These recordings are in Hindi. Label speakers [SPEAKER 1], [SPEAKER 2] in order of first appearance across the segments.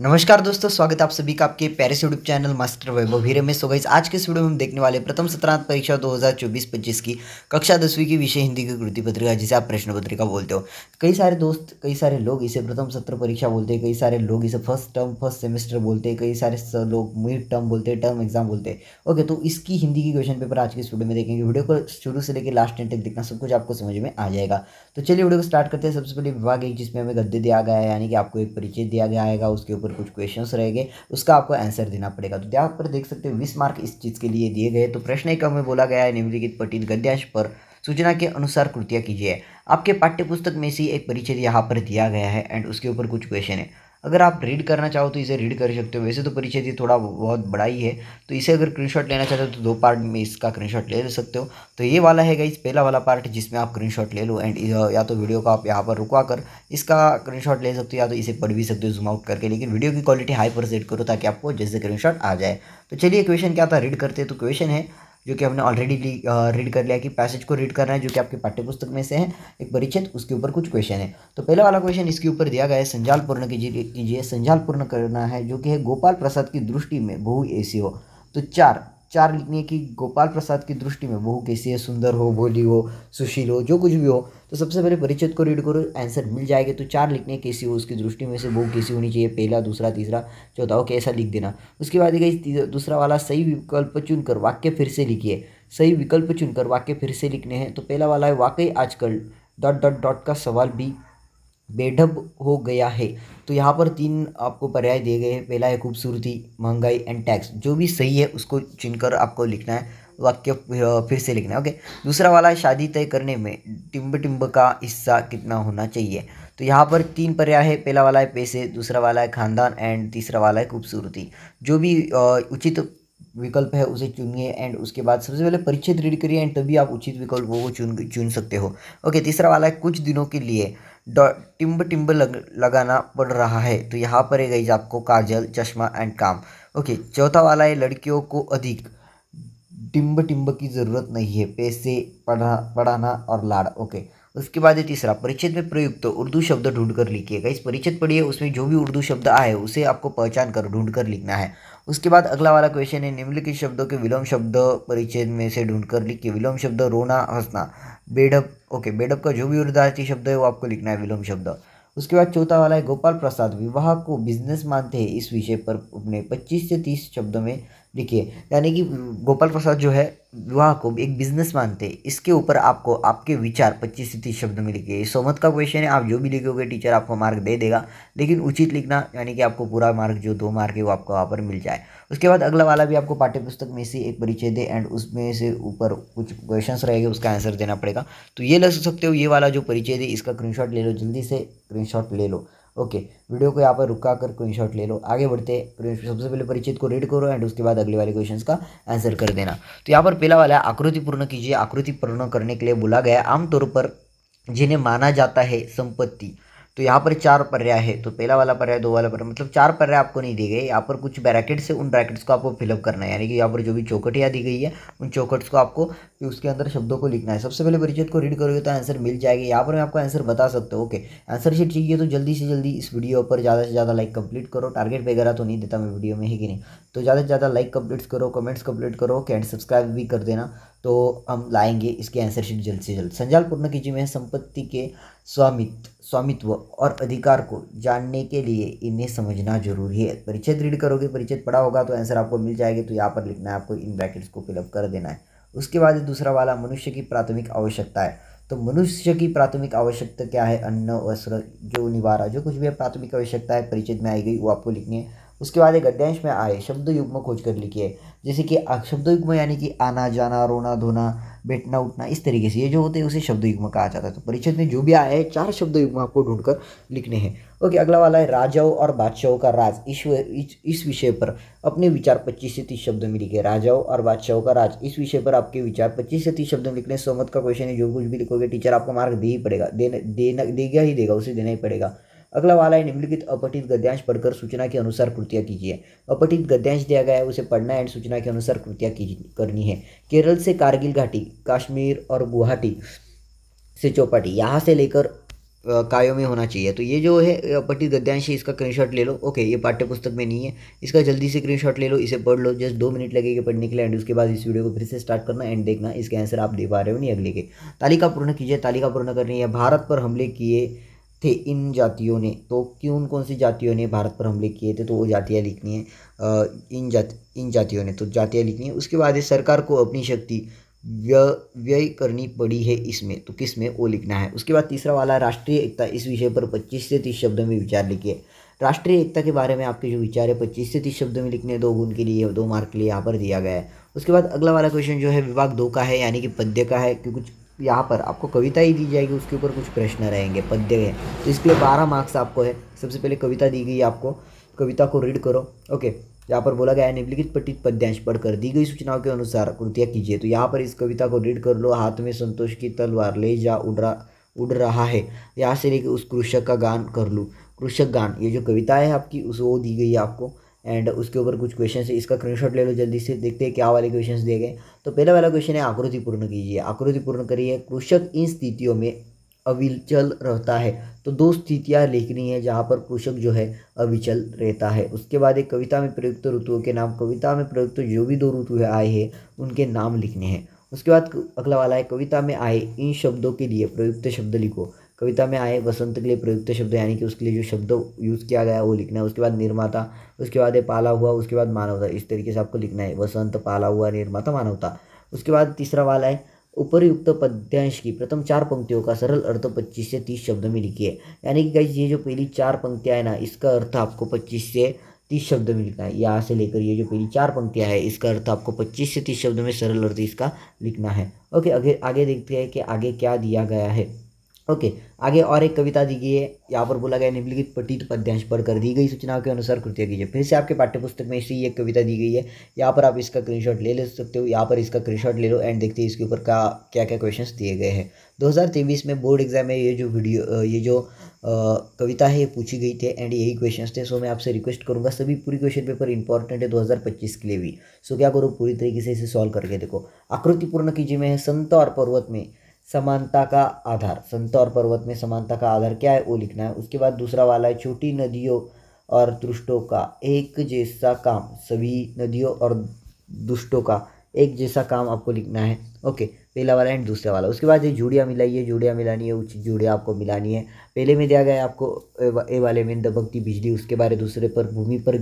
[SPEAKER 1] नमस्कार दोस्तों स्वागत है आप सभी का आपके पेरिस यूट्यूब चैनल मास्टर वैभव हीरे में सो आज के इस वीडियो में हम देखने वाले प्रथम सत्रांत परीक्षा 2024-25 की कक्षा दसवीं की विषय हिंदी की कृति पत्रिका जिसे आप प्रश्न पत्रिका बोलते हो कई सारे दोस्त कई सारे लोग इसे प्रथम सत्र परीक्षा बोलते हैं कई सारे लोग इसे फर्स्ट टर्म फर्स्ट सेमेस्टर बोलते हैं कई सारे लोग मिड टर्म बोलते हैं टर्म एग्जाम बोलते हैं ओके तो इसकी हिंदी की क्वेश्चन पेपर आज के इस वीडियो में देखेंगे वीडियो को शुरू से लेकर लास्ट एंड तक देखना सब कुछ आपको समझ में आ जाएगा तो चलिए वीडियो को स्टार्ट करते हैं सबसे पहले विभाग एक जिसमें हमें गद्दे दिया गया है यानी कि आपको एक परिचय दिया गया है उसके ऊपर कुछ क्वेश्चंस रहेंगे उसका आपको आंसर देना पड़ेगा तो यहाँ पर देख सकते हो बीस मार्क इस चीज़ के लिए दिए गए तो प्रश्न एक में बोला गया है निम्नलिखित पटिन गद्यांश पर सूचना के अनुसार कृतियाँ कीजिए आपके पाठ्यपुस्तक में से एक परिचय यहाँ पर दिया गया है एंड उसके ऊपर कुछ क्वेश्चन है अगर आप रीड करना चाहो तो इसे रीड कर सकते हो वैसे तो परिचय थी थोड़ा बहुत बड़ा ही है तो इसे अगर क्रीन लेना चाहते हो तो दो पार्ट में इसका क्रीन ले सकते हो तो ये वाला है गाइज पहला वाला पार्ट जिसमें आप क्रीन ले लो एंड या तो वीडियो को आप यहाँ पर रुकवा कर इसका क्रीन ले सकते हो या तो इसे पढ़ भी सकते हो जूम आउट करके लेकिन वीडियो की क्वालिटी हाई पर सेट करो ताकि आपको जैसे क्रीन आ जाए तो चलिए क्वेश्चन क्या था रीड करते तो क्वेश्चन है जो कि हमने ऑलरेडी रीड कर लिया कि पैसेज को रीड करना है जो कि आपके पाठ्यपुस्तक में से है एक परिचित उसके ऊपर कुछ क्वेश्चन है तो पहला वाला क्वेश्चन इसके ऊपर दिया गया है संजाल पूर्ण कीजिए संजाल पूर्ण करना है जो कि है गोपाल प्रसाद की दृष्टि में बहु ऐसी हो तो चार चार लिखनी है कि गोपाल प्रसाद की दृष्टि में बहु कैसी है सुंदर हो भोली हो सुशील हो जो कुछ भी हो तो सबसे पहले परिच्छेद को रीड करो आंसर मिल जाएगा तो चार लिखने कैसी हो उसकी दृष्टि में से वो कैसी होनी चाहिए पहला दूसरा तीसरा चौथा हो कैसा लिख देना उसके बाद गई दूसरा वाला सही विकल्प चुनकर वाक्य फिर से लिखिए सही विकल्प चुनकर वाक्य फिर से लिखने हैं तो पहला वाला है वाकई आजकल डॉट डॉट डॉट का सवाल भी बेढब हो गया है तो यहाँ पर तीन आपको पर्याय दिए गए हैं पहला है खूबसूरती महंगाई एंड टैक्स जो भी सही है उसको चुनकर आपको लिखना है वाक्य फिर से लिखना है ओके दूसरा वाला है शादी तय करने में टिम्ब टिम्ब का हिस्सा कितना होना चाहिए तो यहाँ पर तीन पर्याय है पहला वाला है पैसे दूसरा वाला है खानदान एंड तीसरा वाला है खूबसूरती जो भी उचित विकल्प है उसे चुनिए एंड उसके बाद सबसे पहले परिचित रीड करिए एंड तभी आप उचित विकल्प वो चुन चुन सकते हो ओके तीसरा वाला है कुछ दिनों के लिए टिम्ब टिम्ब लग, लगाना पड़ रहा है तो यहाँ पर है गई आपको काजल चश्मा एंड काम ओके चौथा वाला है लड़कियों को अधिक डिम्ब टिम्ब की ज़रूरत नहीं है पैसे पढ़ा पढ़ाना और लाड़ ओके उसके बाद ये तीसरा परिच्छेद में प्रयुक्त तो उर्दू शब्द ढूंढ कर लिखिएगा इस परिचित पढ़िए उसमें जो भी उर्दू शब्द आए उसे आपको पहचान कर ढूंढ कर लिखना है उसके बाद अगला वाला क्वेश्चन है निम्नलिखित शब्दों के विलोम शब्द परिच्छेद में से ढूंढ कर लिखिए विलोम शब्द रोना हंसना बेडप ओके बेडप का जो भी उर्दार्थी शब्द है वो आपको लिखना है विलोम शब्द उसके बाद चौथा वाला है गोपाल प्रसाद विवाह को बिजनेस मानते हैं इस विषय पर अपने पच्चीस से तीस शब्दों में देखिए यानी कि गोपाल प्रसाद जो है विवाह को एक बिजनेस मानते हैं इसके ऊपर आपको आपके विचार पच्चीस से तीस शब्द में लिखिए सौमत का क्वेश्चन है आप जो भी लिखोगे टीचर आपको मार्क दे देगा लेकिन उचित लिखना यानी कि आपको पूरा मार्क जो दो मार्क है वो आपको वहाँ पर मिल जाए उसके बाद अगला वाला भी आपको पाठ्यपुस्तक में से एक परिचय दे एंड उसमें से ऊपर कुछ क्वेश्चन रहेगा उसका आंसर देना पड़ेगा तो ये लग सकते हो ये वाला जो परिचय दे इसका स्क्रीनशॉट ले लो जल्दी से स्क्रीनशॉट ले लो ओके वीडियो को यहाँ पर रुका कर क्वेश्चन शॉट ले लो आगे बढ़ते सबसे पहले परिचित को रीड करो एंड उसके बाद अगले वाले क्वेश्चन का आंसर कर देना तो यहाँ पर पहला वाला है आकृति पूर्ण कीजिए आकृति पूर्ण करने के लिए बोला गया आमतौर पर जिन्हें माना जाता है संपत्ति तो यहाँ पर चार पर्याय है तो पहला वाला पर्याय दो वाला पर्याय मतलब चार पर्याय आपको नहीं दिए गए यहाँ पर कुछ ब्रैकेट्स है उन ब्रैकेट्स को आपको फिलअप करना है यानी कि यहाँ पर जो भी चौकटियाँ दी गई है उन चौकट्स को आपको उसके अंदर शब्दों को लिखना है सबसे पहले परिचित को रीड करोगे तो आंसर मिल जाएगा यहाँ पर मैं आपको आंसर बता सकता हूँ ओके आंसर शीट चाहिए तो जल्दी से जल्दी इस वीडियो पर ज़्यादा से ज़्यादा लाइक कंप्लीट करो टारगेट वगैरह तो नहीं देता मैं वीडियो में ही कि नहीं तो ज़्यादा से ज़्यादा लाइक कंप्लीट करो कमेंट्स कंप्लीट करो ओके एंड सब्सक्राइब भी कर देना तो हम लाएंगे इसके आंसर शीट जल्द से जल्द संजाल पूर्ण कीजिए में संपत्ति के स्वामित्व स्वामित्व और अधिकार को जानने के लिए इन्हें समझना जरूरी है परिचय रीड करोगे परिचय पढ़ा होगा तो आंसर आपको मिल जाएगा तो यहाँ पर लिखना है आपको इन ब्रैकेट्स को फिलअप कर देना है उसके बाद दूसरा वाला मनुष्य की प्राथमिक आवश्यकता है तो मनुष्य की प्राथमिक आवश्यकता क्या है अन्न वस्त्र जो निवारा जो कुछ भी प्राथमिक आवश्यकता है परिचित में आई गई वो आपको लिखनी है उसके बाद एक गद्यांश में आए शब्द युग्म खोज कर लिखिए जैसे कि शब्द युग्म यानी कि आना जाना रोना धोना बैठना उठना इस तरीके से ये जो होते हैं उसे शब्द युग्म कहा जाता है तो परिचय में जो भी आया है चार शब्द युग्म आपको ढूंढ कर लिखने हैं ओके अगला वाला है राजाओं और बादशाहों का राज ईश्वर इस, इस विषय पर अपने विचार पच्चीस से तीस शब्द में लिखे राजाओं और बादशाहों का राज इस विषय पर आपके विचार पच्चीस से तीस शब्द में लिखने सोमत का क्वेश्चन है जो कुछ भी लिखोगे टीचर आपको मार्क दे ही पड़ेगा देना देना देगा ही देगा उसे देना ही पड़ेगा अगला वाला है निम्नलिखित अपठित गद्यांश पढ़कर सूचना के अनुसार कृतियाँ कीजिए अपठित गद्यांश दिया गया है उसे पढ़ना एंड सूचना के अनुसार कृतियाँ करनी है केरल से कारगिल घाटी कश्मीर और गुवाहाटी से चौपाटी यहाँ से लेकर कायों में होना चाहिए तो ये जो है अपठित गद्यांश है इसका स्क्रीनशॉट ले लो ओके ये पाठ्यपुस्तक में नहीं है इसका जल्दी से स्क्रीनशॉट ले लो इसे पढ़ लो जस्ट दो मिनट लगेगा पढ़ने के लिए एंड उसके बाद इस वीडियो को फिर से स्टार्ट करना एंड देखना इसके आंसर आप दे पा रहे हो नहीं अगले के तालिका पूर्ण कीजिए तालिका पूर्ण करनी है भारत पर हमले किए थे इन जातियों ने तो क्यों कौन सी जातियों ने भारत पर हमले किए थे तो वो जातियाँ लिखनी है इन जात इन जातियों ने तो जातियाँ लिखनी है उसके बाद सरकार को अपनी शक्ति व्य व्यय करनी पड़ी है इसमें तो किस में वो लिखना है उसके बाद तीसरा वाला राष्ट्रीय एकता इस विषय पर पच्चीस से तीस शब्दों में विचार लिखिए राष्ट्रीय एकता के बारे में आपके जो विचार है पच्चीस से तीस शब्दों में लिखने दो गुण के लिए दो मार्क के लिए यहाँ पर दिया गया है उसके बाद अगला वाला क्वेश्चन जो है विभाग दो का है यानी कि पद्य का है कि कुछ यहाँ पर आपको कविता ही दी जाएगी उसके ऊपर कुछ प्रश्न रहेंगे पद्य है तो इसके लिए बारह मार्क्स आपको है सबसे पहले कविता दी गई आपको कविता को रीड करो ओके यहाँ पर बोला गया है निम्नलिखित पठित पद्यांश पढ़कर दी गई सूचनाओं के अनुसार कृतियाँ कीजिए तो यहाँ पर इस कविता को रीड कर लो हाथ में संतोष की तलवार ले जा उड़ रहा उड़ रहा है यहाँ से लेकर उस कृषक का गान कर लूँ कृषक गान ये जो कविता है आपकी उस वो दी गई है आपको एंड उसके ऊपर कुछ क्वेश्चन है इसका स्क्रीनशॉट ले लो जल्दी से देखते हैं क्या वाले क्वेश्चन दिए गए तो पहला वाला क्वेश्चन है आकृति पूर्ण कीजिए आकृति पूर्ण करिए कृषक इन स्थितियों में अविचल रहता है तो दो स्थितियाँ लिखनी है जहाँ पर कृषक जो है अविचल रहता है उसके बाद एक कविता में प्रयुक्त ऋतुओं के नाम कविता में प्रयुक्त जो भी दो ऋतु आए हैं उनके नाम लिखने हैं उसके बाद अगला वाला है कविता में आए इन शब्दों के लिए प्रयुक्त शब्द लिखो कविता में आए वसंत के लिए प्रयुक्त शब्द यानी कि उसके लिए जो शब्द यूज़ किया गया वो लिखना है उसके बाद निर्माता उसके बाद ये पाला हुआ उसके बाद मानवता इस तरीके से आपको लिखना है वसंत पाला हुआ निर्माता मानवता उसके बाद तीसरा वाला है उपरयुक्त पद्यांश की प्रथम चार पंक्तियों का सरल अर्थ पच्चीस से तीस शब्द में लिखी है यानी कि कहीं ये जो पहली चार पंक्तियाँ हैं ना इसका अर्थ आपको पच्चीस से तीस शब्द में लिखना है यहाँ से लेकर ये जो पहली चार पंक्तियाँ हैं इसका अर्थ आपको पच्चीस से तीस शब्द में सरल अर्थ इसका लिखना है ओके आगे आगे देखते हैं कि आगे क्या दिया गया है ओके आगे और एक कविता दी गई है यहाँ पर बोला गया निम्नलिखित पठित पद्यांश पढ़कर दी गई सूचनाओं के अनुसार कृतियाँ कीजिए फिर से आपके पाठ्यपुस्तक में से एक कविता दी गई है यहाँ पर आप इसका स्क्रीनशॉट ले ले सकते हो यहाँ पर इसका स्क्रीनशॉट ले लो एंड देखते हैं इसके ऊपर का क्या क्या क्वेश्चन दिए गए हैं दो में बोर्ड एग्जाम में ये जो वीडियो ये जो कविता है ये पूछी गई थी एंड यही क्वेश्चन थे सो मैं आपसे रिक्वेस्ट करूँगा सभी पूरी क्वेश्चन पेपर इंपॉर्टेंट है दो के लिए भी सो क्या करो पूरी तरीके से इसे सॉल्व करके देखो आकृतिपूर्ण कीजिए मैं है संत और पर्वत में समानता का आधार संत और पर्वत में समानता का आधार क्या है वो लिखना है उसके बाद दूसरा वाला है छोटी नदियों और दुष्टों का एक जैसा काम सभी नदियों और दुष्टों का एक जैसा काम आपको लिखना है ओके पहला वाला एंड दूसरा वाला उसके बाद ये जुड़िया मिलाइए जुड़िया मिलानी है उचित जुड़िया आपको मिलानी है पहले में दिया गया है आपको ए वाले में दबकती बिजली उसके बारे दूसरे पर भूमि पर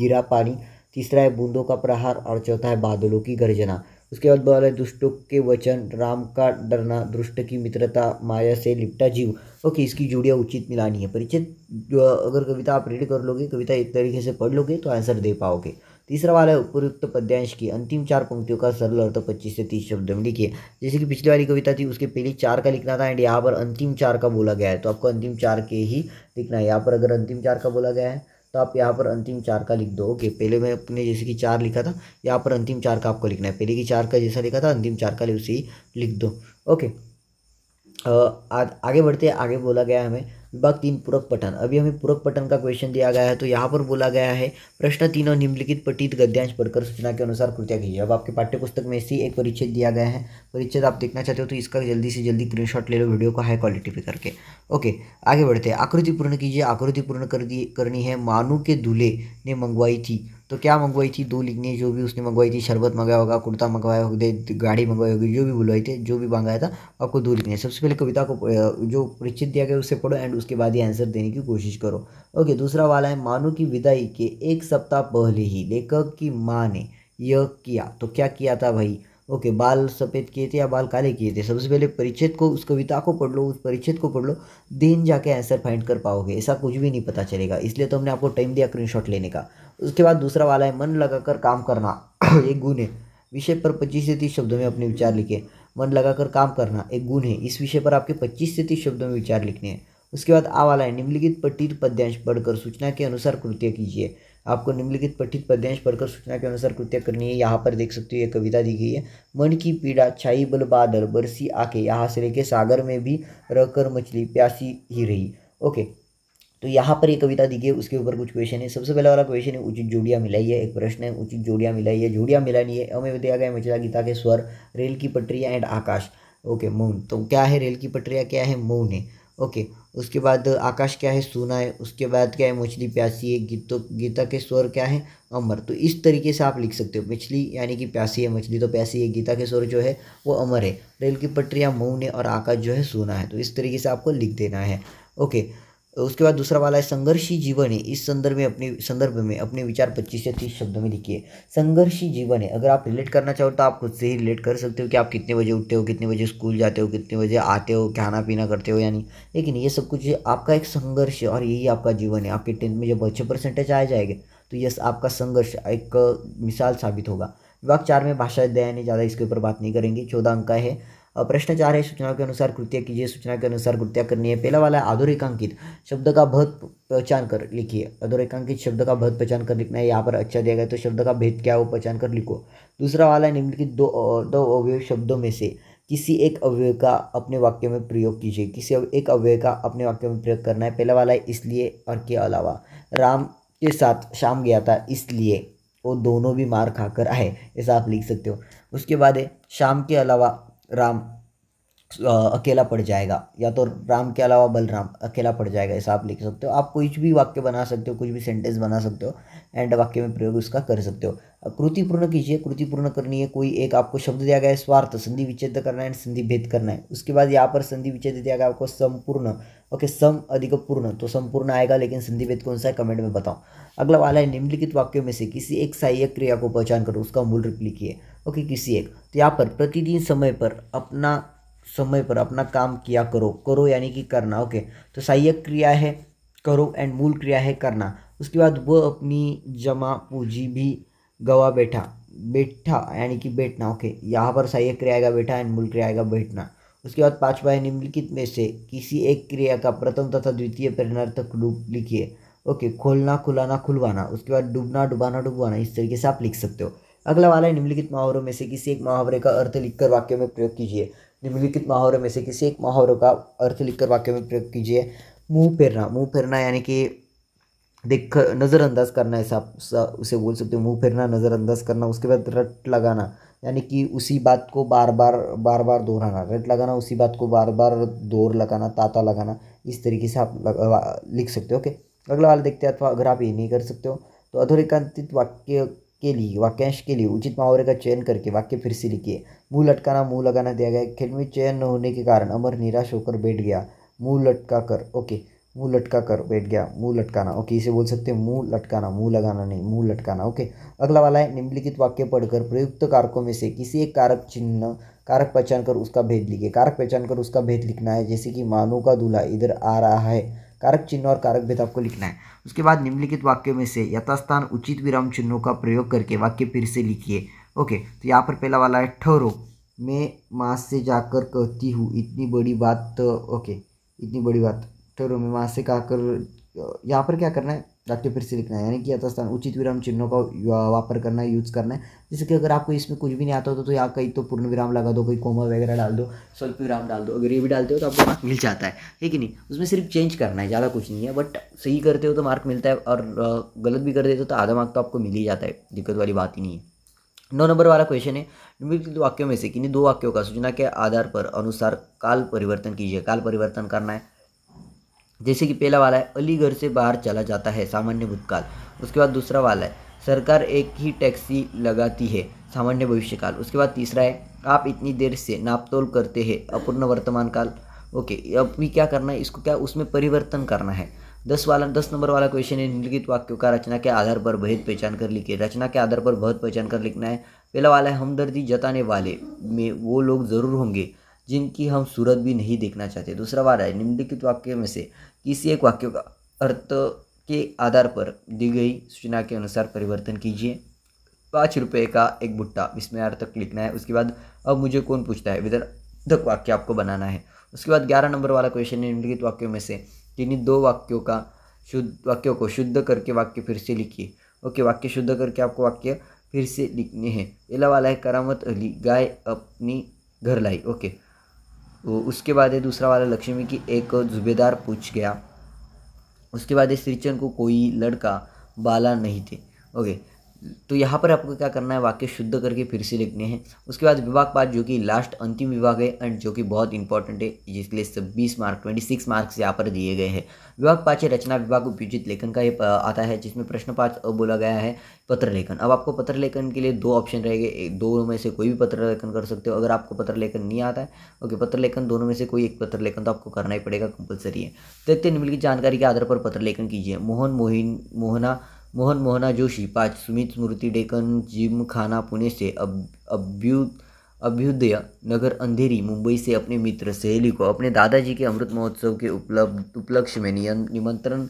[SPEAKER 1] गिरा पानी तीसरा है बूंदों का प्रहार और चौथा है बादलों की गर्जना उसके बाद बोला है दुष्टों के वचन राम का डरना दुष्ट की मित्रता माया से लिपटा जीव ओके इसकी जुड़िया उचित मिलानी है परिचित अगर कविता आप रीड कर लोगे कविता एक तरीके से पढ़ लोगे तो आंसर दे पाओगे तीसरा वाला है उपयुक्त पद्यांश की अंतिम चार पंक्तियों का सरल अर्थ पच्चीस से तीस शब्द में लिखिए जैसे कि पिछली वाली कविता थी उसके पहले चार का लिखना था एंड यहाँ पर अंतिम चार का बोला गया है तो आपको अंतिम चार के ही लिखना है यहाँ पर अगर अंतिम चार का बोला गया है तो आप यहाँ पर अंतिम चार का लिख दो ओके पहले मैं अपने जैसे कि चार लिखा था यहाँ पर अंतिम चार का आपको लिखना है पहले की चार का जैसा लिखा था अंतिम चार का ही लिख दो ओके आ, आगे बढ़ते आगे बोला गया हमें विभाग तीन पूरक पठन अभी हमें पूरक पठन का क्वेश्चन दिया गया है तो यहाँ पर बोला गया है प्रश्न तीन और निम्नलिखित पठित गद्यांश पढ़कर सूचना के अनुसार कृत्या कीजिए अब आपके पाठ्य पुस्तक में इसी एक परिच्छेद दिया गया है परिच्छेद आप देखना चाहते हो तो इसका जल्दी से जल्दी स्क्रीन ले लो वीडियो को हाई क्वालिटी पे करके ओके आगे बढ़ते हैं आकृति पूर्ण कीजिए आकृति पूर्ण कर दी करनी है मानू के दूल्हे ने मंगवाई थी तो क्या मंगवाई थी दो लिखनी जो भी उसने मंगवाई थी शरबत मंगाया होगा कुर्ता मंगवाया होगा गाड़ी मंगवाई होगी जो भी बुलवाई थी जो भी मंगाया था आपको दो लिखनी है सबसे पहले कविता को जो परिचित दिया गया उसे पढ़ो एंड उसके बाद ये आंसर देने की कोशिश करो ओके दूसरा वाला है मानो की विदाई के एक सप्ताह पहले ही लेखक की माँ ने यह किया तो क्या किया था भाई ओके बाल सफ़ेद किए थे या बाल काले किए थे सबसे पहले परिच्छेद को उस कविता को पढ़ लो उस परिच्छेद को पढ़ लो दिन जाके आंसर फाइंड कर पाओगे ऐसा कुछ भी नहीं पता चलेगा इसलिए तो हमने आपको टाइम दिया क्रीन लेने का उसके बाद दूसरा वाला है मन लगाकर काम करना एक गुण है विषय पर पच्चीस से तीस शब्दों में अपने विचार लिखे मन लगाकर काम करना एक गुण है इस विषय पर आपके पच्चीस से तीस शब्दों में विचार लिखने हैं उसके बाद आ वाला है निम्नलिखित पठित पद्यांश पढ़कर सूचना के अनुसार कृत्य कीजिए आपको निम्नलिखित पठित पद्यांश पढ़कर सूचना के अनुसार कृत्य करनी है यहाँ पर देख सकते हो ये कविता दी गई है मन की पीड़ा छाई बल बादल बरसी आके यहाँ से लेके सागर में भी रहकर मछली प्यासी ही रही ओके तो यहाँ पर ये कविता दी गई है उसके ऊपर कुछ क्वेश्चन है सबसे पहला वाला क्वेश्चन है उचित जोड़िया मिलाई है एक प्रश्न है उचित जोड़िया मिलाई है जोड़िया मिलानी है हमें दिया गया मचला गीता के स्वर रेल की पटरियाँ एंड आकाश ओके मौन तो क्या है रेल की पटरियाँ क्या है मौन है ओके उसके बाद आकाश क्या है सोना है उसके बाद क्या है मछली प्यासी है गीतो गीता के स्वर क्या है अमर तो इस तरीके से आप लिख सकते हो मछली यानी कि प्यासी है मछली तो प्यासी है गीता के स्वर जो है वो अमर है रेल की पटरियाँ मऊन है और आकाश जो है सोना है तो इस तरीके से आपको लिख देना है ओके उसके बाद दूसरा वाला है संघर्षी जीवन है इस संदर्भ में अपने संदर्भ में अपने विचार पच्चीस से तीस शब्दों में लिखिए संघर्षी जीवन है अगर आप रिलेट करना चाहो तो आप खुद से ही रिलेट कर सकते हो कि आप कितने बजे उठते हो कितने बजे स्कूल जाते हो कितने बजे आते हो खाना पीना करते हो यानी लेकिन ये सब कुछ आपका एक संघर्ष और यही आपका जीवन है आपके टेंथ में जब अच्छे परसेंटेज आ जाएंगे तो यस आपका संघर्ष एक मिसाल साबित होगा विभाग चार में भाषा अध्ययन ज़्यादा इसके ऊपर बात नहीं करेंगे चौदह अंक है प्रश्नाचार है सूचना के अनुसार कृत्या कीजिए सूचना के अनुसार कृत्या करनी है पहला वाला है अधोरेखांकित शब्द का भेद पहचान कर लिखिए अधोरेखांकित शब्द का भेद पहचान कर लिखना है यहाँ पर अच्छा दिया गया तो शब्द का भेद क्या है वो पहचान कर लिखो दूसरा वाला है निम्नलिखित दो दो अवयव शब्दों में से किसी एक अवयव का अपने वाक्य में प्रयोग कीजिए किसी एक अवयव का अपने वाक्य में प्रयोग करना है पहला वाला है इसलिए और के अलावा राम के साथ शाम गया था इसलिए वो दोनों भी मार खाकर आए ऐसा आप लिख सकते हो उसके बाद है शाम के अलावा राम अकेला पड़ जाएगा या तो राम के अलावा बलराम अकेला पड़ जाएगा ऐसा आप लिख सकते हो आप कुछ भी वाक्य बना सकते हो कुछ भी सेंटेंस बना सकते हो एंड वाक्य में प्रयोग उसका कर सकते हो कृति पूर्ण कीजिए कृति पूर्ण करनी है कोई एक आपको शब्द दिया गया है स्वार्थ संधि विच्छेद करना है एंड संधि भेद करना है उसके बाद यहाँ पर संधि विच्छेद दिया गया आपको संपूर्ण ओके सम अधिक पूर्ण तो संपूर्ण आएगा लेकिन संधि भेद कौन सा है कमेंट में बताओ अगला वाला है निम्नलिखित वाक्यों में से किसी एक सहायक क्रिया को पहचान करो उसका मूल रूप लिखिए ओके किसी एक तो यहाँ पर प्रतिदिन समय पर अपना समय पर अपना काम किया करो करो यानी कि करना ओके तो सहायक क्रिया है करो एंड मूल क्रिया है करना उसके बाद वो अपनी जमा पूंजी भी गवा बैठा बैठा यानी कि बैठना ओके यहाँ पर सहायक क्रिया आएगा बैठा एंड मूल क्रिया आएगा बैठना उसके बाद पाँचवा है निम्नलिखित में से किसी एक क्रिया का प्रथम तथा द्वितीय प्रेरणार्थक रूप लिखिए ओके खोलना खुलाना खुलवाना उसके बाद डूबना डुबाना डुबवाना इस तरीके से आप लिख सकते हो अगला वाला है निम्नलिखित मुहावरों में से किसी एक मुहावरे का अर्थ लिखकर वाक्य में प्रयोग कीजिए निम्नलिखित मुहावरों में से किसी एक मुहावरे का अर्थ लिखकर वाक्य में प्रयोग कीजिए मुंह फेरना मुंह फेरना यानी कि देख नज़रअंदाज करना ऐसा आप उसे बोल सकते हो मुंह फेरना नज़रअंदाज करना उसके बाद रट लगाना यानी कि उसी बात को बार बार बार बार दोहराना रट लगाना उसी बात को बार बार दोर लगाना ताता लगाना इस तरीके से आप लिख सकते हो ओके अगला वाला देखते हैं अथवा अगर आप ये नहीं कर सकते हो तो अधोरेखांतित वाक्य के लिए वाक्यांश के लिए उचित मुहावरे का चयन करके वाक्य फिर से लिखिए मुँह लटकाना मुँह लगाना दिया गया खेल में चयन न होने के कारण अमर निराश होकर बैठ गया मुँह लटका कर ओके मुँह लटका कर बैठ गया मुँह लटकाना ओके इसे बोल सकते हैं मुँह लटकाना मुँह लगाना नहीं मुँह लटकाना ओके अगला वाला है निम्नलिखित वाक्य पढ़कर प्रयुक्त कारकों में से किसी एक कारक चिन्ह कारक पहचान कर उसका भेद लिखिए कारक पहचान कर उसका भेद लिखना है जैसे कि मानो का दूल्हा इधर आ रहा है कारक चिन्ह और कारक भेद आपको लिखना है उसके बाद निम्नलिखित वाक्य में से यथास्थान उचित विराम चिन्हों का प्रयोग करके वाक्य फिर से लिखिए ओके तो यहाँ पर पहला वाला है ठहरो मैं माँ से जाकर कहती हूँ इतनी बड़ी बात ओके इतनी बड़ी बात ठहरो मैं माँ से कहकर यहाँ पर क्या करना है जाते फिर से लिखना है यानी कि यथास्थान उचित विराम चिन्हों का वापर करना है यूज़ करना है जैसे कि अगर आपको इसमें कुछ भी नहीं आता होता तो यहाँ कहीं तो पूर्ण विराम लगा दो कोई कोमा वगैरह डाल दो स्वल्प विराम डाल दो अगर ये भी डालते हो तो आपको मार्क मिल जाता है है कि नहीं उसमें सिर्फ चेंज करना है ज़्यादा कुछ नहीं है बट सही करते हो तो मार्क मिलता है और गलत भी कर देते हो तो आधा मार्क तो आपको मिल ही जाता है दिक्कत वाली बात ही नहीं है नौ नंबर वाला क्वेश्चन है निम्नलिखित वाक्यों में से कि दो वाक्यों का सूचना के आधार पर अनुसार काल परिवर्तन कीजिए काल परिवर्तन करना है जैसे कि पहला वाला है अलीगढ़ से बाहर चला जाता है सामान्य भूतकाल उसके बाद दूसरा वाला है सरकार एक ही टैक्सी लगाती है सामान्य भविष्यकाल उसके बाद तीसरा है आप इतनी देर से नापतोल करते हैं अपूर्ण वर्तमान काल ओके अब भी क्या करना है इसको क्या उसमें परिवर्तन करना है दस वाला दस नंबर वाला क्वेश्चन है निम्नलिखित वाक्यों का रचना के आधार पर भेद पहचान कर लिखे रचना के आधार पर बहुत पहचान कर लिखना है पहला वाला है हमदर्दी जताने वाले में वो लोग ज़रूर होंगे जिनकी हम सूरत भी नहीं देखना चाहते दूसरा वाला है निम्नलिखित वाक्य में से किसी एक वाक्य का अर्थ के आधार पर दी गई सूचना के अनुसार परिवर्तन कीजिए पाँच रुपये का एक भुट्टा विस्मयार तक लिखना है उसके बाद अब मुझे कौन पूछता है विदर वाक्य आपको बनाना है उसके बाद ग्यारह नंबर वाला क्वेश्चन है निम्नलिखित वाक्यों में से किन्हीं दो वाक्यों का शुद्ध वाक्यों को शुद्ध करके वाक्य फिर से लिखिए ओके वाक्य शुद्ध करके आपको वाक्य फिर से लिखने हैं पहला वाला है करामत अली गाय अपनी घर लाई ओके उसके बाद है दूसरा वाला लक्ष्मी की एक जुबेदार पूछ गया उसके बाद श्रीचंद को कोई लड़का बाला नहीं थे ओके तो यहाँ पर आपको क्या करना है वाक्य शुद्ध करके फिर से लिखने हैं उसके बाद विभाग पाठ जो कि लास्ट अंतिम विभाग है एंड जो कि बहुत इंपॉर्टेंट है जिसके लिए छब्बीस मार्क ट्वेंटी सिक्स मार्क्स यहाँ पर दिए गए हैं विभाग पाँच है रचना विभाग उपयोजित लेखन का ये आता है जिसमें प्रश्न पाठ बोला गया है पत्र लेखन अब आपको पत्र लेखन के लिए दो ऑप्शन रहेंगे दो में से कोई भी पत्र लेखन कर सकते हो अगर आपको पत्र लेखन नहीं आता है ओके पत्र लेखन दोनों में से कोई एक पत्र लेखन तो आपको करना ही पड़ेगा कंपलसरी है देखते तो निम्नलिखित जानकारी के आधार पर पत्र लेखन कीजिए मोहन मोहिन मोहना मोहन मोहना जोशी पाच सुमित स्मृति डेकन जिम खाना पुणे से अब अभ्यु अभ्युदय नगर अंधेरी मुंबई से अपने मित्र सहेली को अपने दादाजी के अमृत महोत्सव के उपलब्ध उपलक्ष्य में निमंत्रण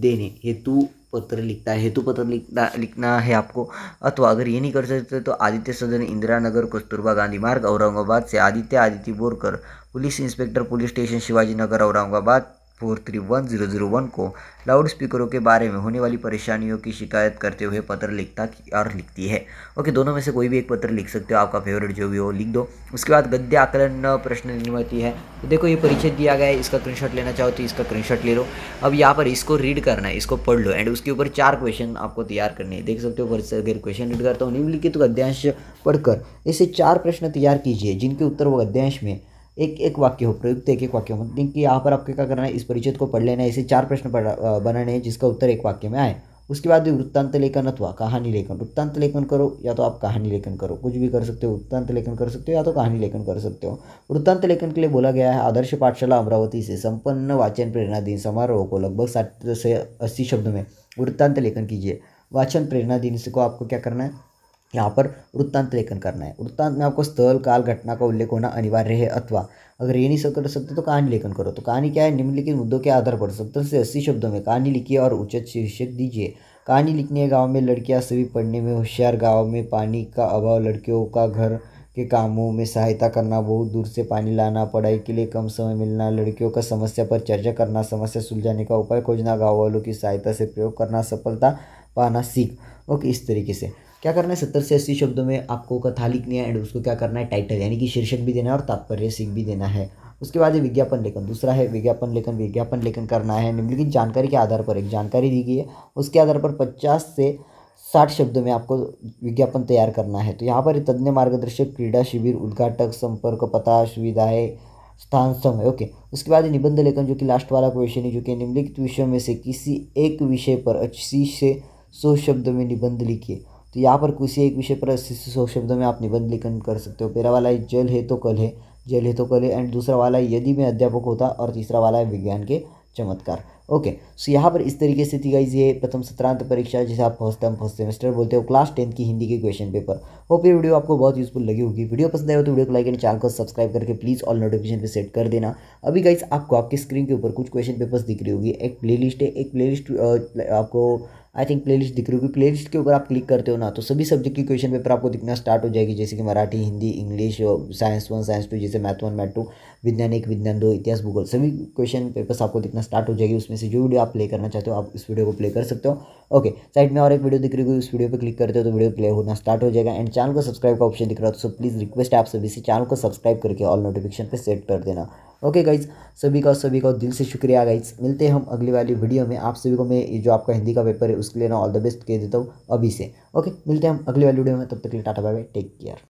[SPEAKER 1] देने हेतु पत्र लिखता है हेतु पत्र लिखना लिखना है आपको अथवा अगर ये नहीं कर सकते तो आदित्य सदन इंदिरा नगर कस्तूरबा गांधी मार्ग औरंगाबाद से Aditya Aditya Borkar police inspector police station Shivaji Nagar Aurangabad four three one zero zero one को लाउड स्पीकरों के बारे में होने वाली परेशानियों की शिकायत करते हुए पत्र लिखता और लिखती है ओके दोनों में से कोई भी एक पत्र लिख सकते हो आपका फेवरेट जो भी हो लिख दो उसके बाद गद्य आकलन प्रश्न निर्मित है तो देखो ये परिचय दिया गया है इसका स्क्रीनशॉट लेना चाहो तो इसका स्क्रीनशॉट ले लो अब यहाँ पर इसको रीड करना है इसको पढ़ लो एंड उसके ऊपर चार क्वेश्चन आपको तैयार करने हैं देख सकते हो अगर क्वेश्चन रीड करता हूँ निम्नलिखित तो गद्यांश पढ़कर ऐसे चार प्रश्न तैयार कीजिए जिनके उत्तर वो गद्यांश में एक एक वाक्य हो प्रयुक्त एक एक वाक्य हो मतलब कि यहाँ पर आपको क्या करना है इस परिचय को पढ़ लेना है ऐसे चार प्रश्न बनाने हैं जिसका उत्तर एक वाक्य में आए उसके बाद भी वृत्तांत लेखन अथवा कहानी लेखन वृत्तांत लेखन करो या तो आप कहानी लेखन करो कुछ भी कर सकते हो वृत्तांत लेखन कर सकते हो या तो कहानी लेखन कर सकते हो वृत्तांत लेखन के लिए बोला गया है आदर्श पाठशाला अमरावती से संपन्न वाचन प्रेरणा दिन समारोह को लगभग साठ से अस्सी शब्द में वृत्तांत लेखन कीजिए वाचन प्रेरणा दिन से को आपको क्या करना है यहाँ पर वृत्तांत लेखन करना है वृत्तांत में आपको स्थल काल घटना का उल्लेख होना अनिवार्य है अथवा अगर ये नहीं सब कर सकते तो कहानी लेखन करो तो कहानी क्या है निम्नलिखित मुद्दों के आधार पर सत्तर से अस्सी शब्दों में कहानी लिखिए और उचित शीर्षक दीजिए कहानी लिखने गाँव में लड़कियाँ सभी पढ़ने में होशियार गाँव में पानी का अभाव लड़कियों का घर के कामों में सहायता करना बहुत दूर से पानी लाना पढ़ाई के लिए कम समय मिलना लड़कियों का समस्या पर चर्चा करना समस्या सुलझाने का उपाय खोजना गाँव वालों की सहायता से प्रयोग करना सफलता पाना सीख ओके इस तरीके से क्या करना है सत्तर से अस्सी शब्दों में आपको कथा लिखनी है एंड उसको क्या करना है टाइटल यानी कि शीर्षक भी देना है और तात्पर्य सिंह भी देना है उसके बाद है विज्ञापन लेखन दूसरा है विज्ञापन लेखन विज्ञापन लेखन करना है निम्नलिखित जानकारी के आधार पर एक जानकारी दी गई है उसके आधार पर पचास से साठ शब्दों में आपको विज्ञापन तैयार करना है तो यहाँ पर तज्ञ मार्गदर्शक क्रीड़ा शिविर उद्घाटक संपर्क पता सुविधाएँ स्थान समय ओके उसके बाद निबंध लेखन जो कि लास्ट वाला क्वेश्चन है जो कि निम्नलिखित विषयों में से किसी एक विषय पर अच्छी से सौ शब्द में निबंध लिखिए तो यहाँ पर किसी एक विषय पर शिशु सौ शब्दों में आप निबंध लेखन कर सकते हो पहला वाला है जल है तो कल है जल है तो कल है एंड दूसरा वाला है यदि मैं अध्यापक होता और तीसरा वाला है विज्ञान के चमत्कार ओके सो यहाँ पर इस तरीके से थी गाइज ये प्रथम सत्रांत परीक्षा जिसे आप फर्स्ट टर्म फर्स्ट सेमेस्टर बोलते हो क्लास टेंथ की हिंदी के क्वेश्चन पेपर होप ये वीडियो आपको बहुत यूजफुल लगी होगी वीडियो पसंद आए तो वीडियो को लाइक एंड चैनल को सब्सक्राइब करके प्लीज़ ऑल नोटिफिकेशन पर सेट कर देना अभी गाइज आपको आपकी स्क्रीन के ऊपर कुछ क्वेश्चन पेपर्स दिख रही होगी एक प्ले है एक प्लेलिस्ट आपको आई थिंक लिस्ट दिख रही होगी लिस्ट के ऊपर आप क्लिक करते हो ना तो सभी सब्जेक्ट की क्वेश्चन पेपर आपको दिखना स्टार्ट हो जाएगी जैसे कि Marathi Hindi English science one science two जैसे मैथ वन मैथ टू विज्ञान एक विज्ञान दो इतिहास भूगोल सभी क्वेश्चन पेपर्स आपको दिखना स्टार्ट हो जाएगी उसमें से जो वीडियो आप प्ले करना चाहते हो आप इस वीडियो को प्ले कर सकते हो ओके साइड में और एक वीडियो दिख रही होगी उस वीडियो पर क्लिक करते हो तो वीडियो प्ले होना स्टार्ट हो जाएगा एंड चैनल को सब्सक्राइब का ऑप्शन दिख रहा है तो प्लीज़ रिक्वेस्ट है आप सभी से चैनल को सब्सक्राइब करके ऑल नोटिफिकेशन पर सेट कर देना ओके गाइज सभी का सभी का दिल से शुक्रिया गाइज मिलते हैं हम अगली वाली वीडियो में आप सभी को मैं जो आपका हिंदी का पेपर है उसके लिए ना ऑल द बेस्ट कह देता हूँ अभी से ओके मिलते हैं हम अगली वाली वीडियो में तब तक के लिए tata bye bye take care